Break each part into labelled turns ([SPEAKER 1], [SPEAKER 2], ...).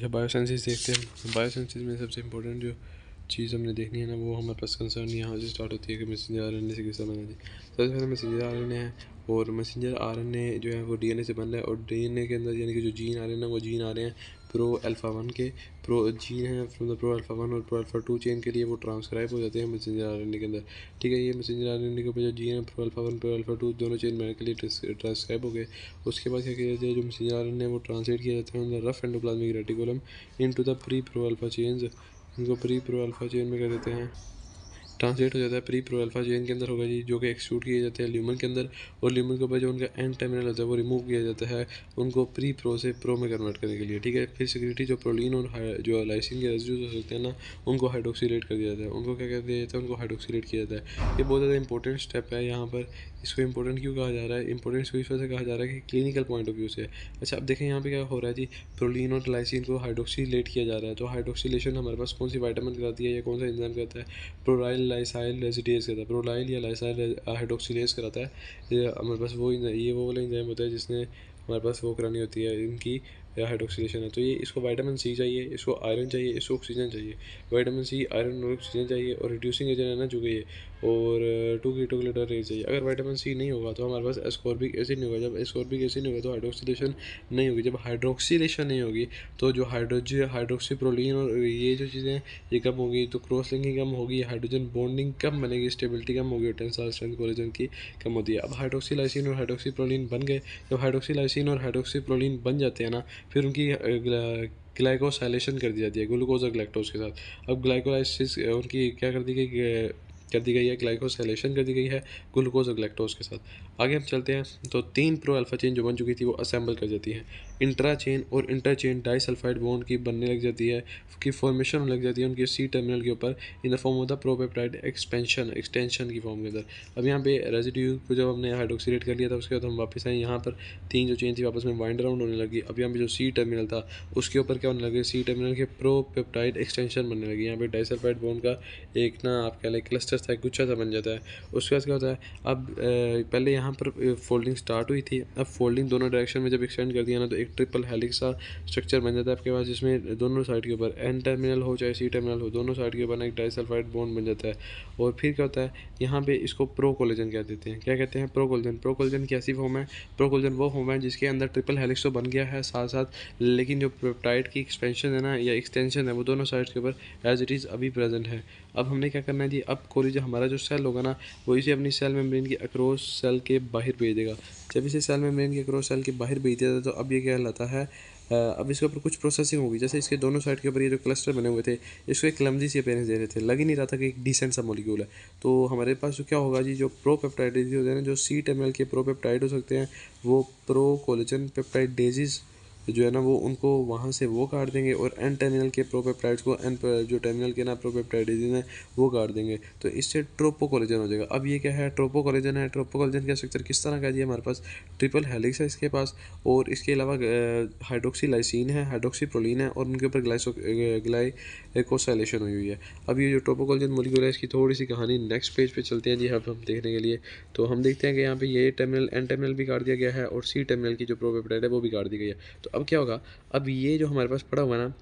[SPEAKER 1] अच्छा बायोसाइंसिस देखते हैं बायोसाइंसिस में सबसे इंपॉर्टेंट जो चीज़ हमने देखनी है ना वो हमारे पास कंसर्न यहाँ से स्टार्ट होती है कि मैसेंजर आर एन ए से किस तरह बनाती है सबसे पहले मैसेंजर आर एन ए है और मैसेंजर आर एन ए जो है वो डी एन ए से बन रहा है और डी एन ए के अंदर यानी कि जो जीन आ रहे हैं ना वो जीन आ रहे हैं प्रो अल्फ़ा वन के प्रो जीन है from the pro alpha one और प्रो अल्फ़ा टू चेन के लिए वो ट्रांसक्राइब हो जाते हैं मैसेंजर आर के अंदर ठीक है ये मैसेंजर आर के जो जीन है pro alpha one pro alpha two दोनों चेन मैन के लिए ट्रांसक्राइब हो गए उसके बाद क्या किया जाता है जो मैसेंजर आर है वो ट्रांसलेट किया जाता है rough endoplasmic reticulum into the pre pro alpha change इनको प्री प्रो अल्फ़ा चेन में कर देते हैं ट्रांसलेट हो जाता है प्री प्रो अल्फा जो इनके अंदर होगा जी जो कि एक्सक्यूट किए जाते हैं ल्यूमन के अंदर और ल्यूमन के ऊपर जो उनका एंड टर्मिनल होता है वो रिमूव किया जाता है उनको प्री प्रो से प्रो में कन्वर्ट करने के लिए ठीक है फिर सिक्योरिटी जो प्रोलिन और जो लाइसिन के रेजूज हो सकते हैं ना उनको हाइड्रोक्सीलेट कर दिया जाता है उनको क्या कर दिया जाता है उनको हाइड्रोक्सीट किया जाता है ये बहुत ज़्यादा इंपॉर्टेंट स्टेप है यहाँ पर इसको इंपॉर्टेंट क्यों कहा जा रहा है इंपॉर्टेंट इस वजह से कहा जा रहा है कि क्लिनिकल पॉइंट ऑफ व्यू से अच्छा अब देखें यहाँ पे क्या हो रहा है जी प्रोलिन और लाइसिन को हाइड्रोक्सीट किया जा रहा है तो हाइड्रोक्सीशन हमारे पास कौन सी वाइटामिन कराती है या कौन सा इंजाम करता है प्रोराइल लाइसाइल रेजिडेज करता है प्रोलाइल या लाइसाइल हाइड्रोक्सीलेज कराता है हमारे पास वो ये वो वाला इंजाइम होता है जिसने हमारे पास वो करानी होती है इनकी या हाइड ऑक्सीजेशन है तो ये इसको वाइटामिन सी चाहिए इसको आयरन चाहिए इसको ऑक्सीजन चाहिए वाइटामिन सी आयरन और ऑक्सीजन चाहिए और रिड्यूसिंग एजेंट है ना चुकी है और टू की कीटोगलेटर रेज चाहिए अगर वाइटामिन सी नहीं होगा तो हमारे पास एस्कॉर्बिक एसिड नहीं होगा जब एस्कॉर्बिक एसिड नहीं होगा तो हाइड्रोक्सीडेशन नहीं होगी जब हाइड्रोक्सीडेशन नहीं होगी तो जो हाइड्रोजी हाइड्रोक्सीप्रोलिन और ये जो चीज़ें ये कम होगी तो क्रॉस लिंकिंग कम होगी हाइड्रोजन बॉन्डिंग कम बनेगी स्टेबिलिटी कम होगी टेंसाइल स्ट्रेंथ कोलेजन की कम होती है अब हाइड्रोक्सीलाइसिन और हाइड्रोक्सीप्रोलिन बन गए जब हाइड्रोक्सीलाइसिन ग्लाइसिन और हाइड्रोक्सीप्रोलिन बन जाते हैं ना फिर उनकी ग्लाइकोसाइलेशन कर दी जाती है ग्लूकोज और गलेक्टोज के साथ अब ग्लाइकोलाइसिस उनकी क्या कर दी गई कर दी गई है ग्लाइकोसाइलेशन कर दी गई है ग्लूकोज और गलेक्टोज के साथ आगे हम चलते हैं तो तीन प्रो अल्फ़ा चेन जो बन चुकी थी वो असेंबल कर जाती है इंट्रा चेन और इंटर चेन डाइसल्फाइड बोन की बनने लग जाती है की फॉर्मेशन होने लग जाती है उनके सी टर्मिनल के ऊपर in the form of the propeptide expansion extension की फॉर्म के अंदर अब यहाँ पे रेजिड्यू को जब हमने हाइड्रोक्सीडेट कर लिया था उसके बाद हम वापस आए यहाँ पर तीन जो चेन थी वापस में वाइंड राउंड होने लगी अब यहाँ पे जो सी टर्मिनल था उसके ऊपर क्या होने लगे सी टर्मिनल के प्रोपेप्टाइड एक्सटेंशन बनने लगी यहाँ पर डाइसल्फाइड बोन का एक ना आप कह लें क्लस्टर था गुच्छा सा बन जाता है उसके बाद क्या होता है अब पहले यहाँ यहाँ पर फोल्डिंग स्टार्ट हुई थी अब फोल्डिंग दोनों डायरेक्शन में जब एक्सटेंड कर दिया ना तो एक ट्रिपल हेलिक्स सा स्ट्रक्चर बन जाता है आपके पास जिसमें दोनों साइड के ऊपर एन टर्मिनल हो चाहे सी टर्मिनल हो दोनों साइड के ऊपर एक डाइसल्फाइड बोन बन जाता है और फिर क्या होता है यहाँ पर इसको प्रो कह देते हैं क्या कहते हैं प्रोकोलजन प्रोकोलजन प्रो की ऐसी फॉर्म है प्रोकोलजन वो फॉर्म है जिसके अंदर ट्रिपल हेलिक्स तो बन गया है साथ साथ लेकिन जो पेप्टाइड की एक्सपेंशन है ना या एक्सटेंशन है वो दोनों साइड के ऊपर एज इट इज़ अभी प्रेजेंट है अब हमने क्या करना है जी अब कोरी हमारा जो सेल होगा ना वो इसे अपनी सेल मेम्ब्रेन के अक्रोस सेल के बाहर भेज देगा जब इसे सेल में मेन के क्रॉस सेल के बाहर भेज दिया था तो अब ये क्या कहलाता है अब इसके ऊपर कुछ प्रोसेसिंग होगी जैसे इसके दोनों साइड के ऊपर ये जो क्लस्टर बने हुए थे इसको एक क्लमजी सी अपेरेंस दे रहे थे लग ही नहीं रहा था कि एक डिसेंट सा मोलिक्यूल है तो हमारे पास जो क्या होगा जी जो प्रो पेप्टाइडेज होते हैं जो सी टेमल के प्रो पेप्टाइड हो सकते हैं वो प्रो कोलेजन पेप्टाइडेजिस जो है ना वो उनको वहाँ से वो काट देंगे और एन टर्मिनल के प्रोपेप्टाइड्स को एन जो टर्मिनल के ना प्रोपेप्टाइडिजीन है वो काट देंगे तो इससे ट्रोपोकोलिजन हो जाएगा अब ये क्या है ट्रोपोकोलिजन है ट्रोपोकोलिजन का स्ट्रक्चर किस तरह का जी हमारे पास ट्रिपल हेलिक्स है इसके पास और इसके अलावा हाइड्रोक्सी लाइसिन है हाइड्रोक्सी प्रोलिन है और उनके ऊपर ग्लाइसो ग्लाइकोसाइलेशन हुई हुई है अब ये जो ट्रोपोकोलिजन मोलिकुल है इसकी थोड़ी सी कहानी नेक्स्ट पेज पर चलते हैं जी हम हम देखने के लिए तो हम देखते हैं कि यहाँ पर ये टर्मिनल एन टर्मिनल भी काट दिया गया है और सी टर्मिनल की जो प्रोपेप्टाइड है वो भी काट दी गई है तो तो अब क्या होगा अब ये जो हमारे पास पड़ा हुआ ना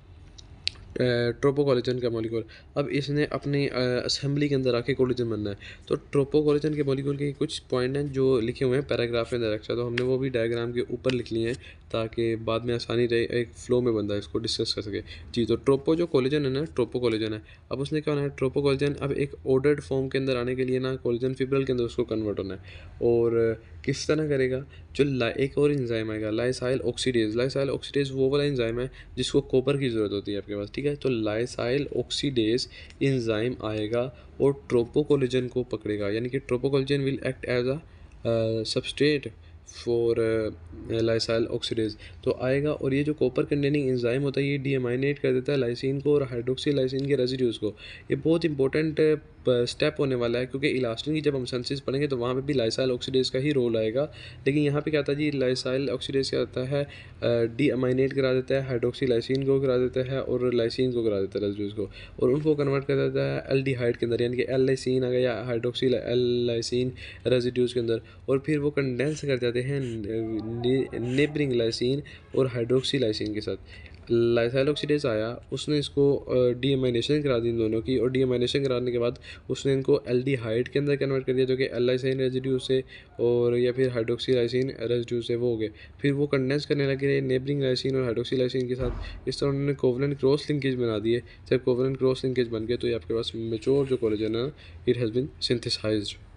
[SPEAKER 1] ट्रोपोकोलेजन का मॉलिक्यूल अब इसने अपनी असम्बली के अंदर आके कोलेजन बनना है तो ट्रोपोकोलेजन के मॉलिक्यूल के कुछ पॉइंट हैं जो लिखे हुए हैं पैराग्राफ के अंदर एक्स्ट्रा तो हमने वो भी डायग्राम के ऊपर लिख लिए हैं ताकि बाद में आसानी रहे एक फ्लो में बंदा इसको डिस्कस कर सके जी तो ट्रोपो जो कॉलेजन है ना ट्रोपो है अब उसने क्या होना है ट्रोपो अब एक ऑर्डर्ड फॉर्म के अंदर आने के लिए ना कोलिजन फिब्रल के अंदर उसको कन्वर्ट होना है और किस तरह करेगा जो ला एक और इंजाइम आएगा लाइसाइल ऑक्सीडेज लाइसाइल ऑक्सीडेज वो वाला इंजाइम है जिसको कॉपर की ज़रूरत होती है आपके पास ठीक है है तो लाइसाइल ऑक्सीडेज इंजाइम आएगा और ट्रोपोकोलिजन को पकड़ेगा यानी कि tropocollagen will act as a substrate for lysyl oxidase तो आएगा और ये जो कॉपर कंटेनिंग एंजाइम होता है ये डीएमाइनेट कर देता है लाइसिन को और हाइड्रोक्सी लाइसिन के रेजिड्यूज़ को ये बहुत इंपॉर्टेंट स्टेप होने वाला है क्योंकि इलास्टिन की जब हम सेंसिस पढ़ेंगे तो वहाँ पे भी लाइसाइल ऑक्सीडेज का ही रोल आएगा लेकिन यहाँ पे क्या आता है जी लाइसाइल ऑक्सीडेज क्या होता है डीएमाइनेट करा देता है हाइड्रोक्सी लाइसिन को करा देता है और लाइसिन को करा देता है रेजिड्यूज़ को और उनको कन्वर्ट कर देता है एल के अंदर यानी कि एल लाइसिन आ गया हाइड्रोक्सी एल लाइसिन रेजिड्यूज़ के अंदर और फिर वो कंडेंस कर जाते मिलते हैं नेबरिंग लाइसिन और हाइड्रोक्सी लाइसिन के साथ लाइसाइल ऑक्सीडेज आया उसने इसको डीएमाइनेशन करा दी इन दोनों की और डीएमाइनेशन कराने के बाद उसने इनको एल के अंदर कन्वर्ट कर दिया जो कि एल लाइसाइन रेजिड्यू से और या फिर हाइड्रोक्सी लाइसिन रेजिड्यू से वो हो गए फिर वो कंडेंस करने लगे नेबरिंग लाइसिन और हाइड्रोक्सी लाइसिन के साथ इस तरह उन्होंने कोवलन क्रॉस लिंकेज बना दिए जब कोवलन क्रॉस लिंकेज बन गए तो ये आपके पास मेचोर जो कॉलेज है ना इट हैज़ बिन सिंथिसाइज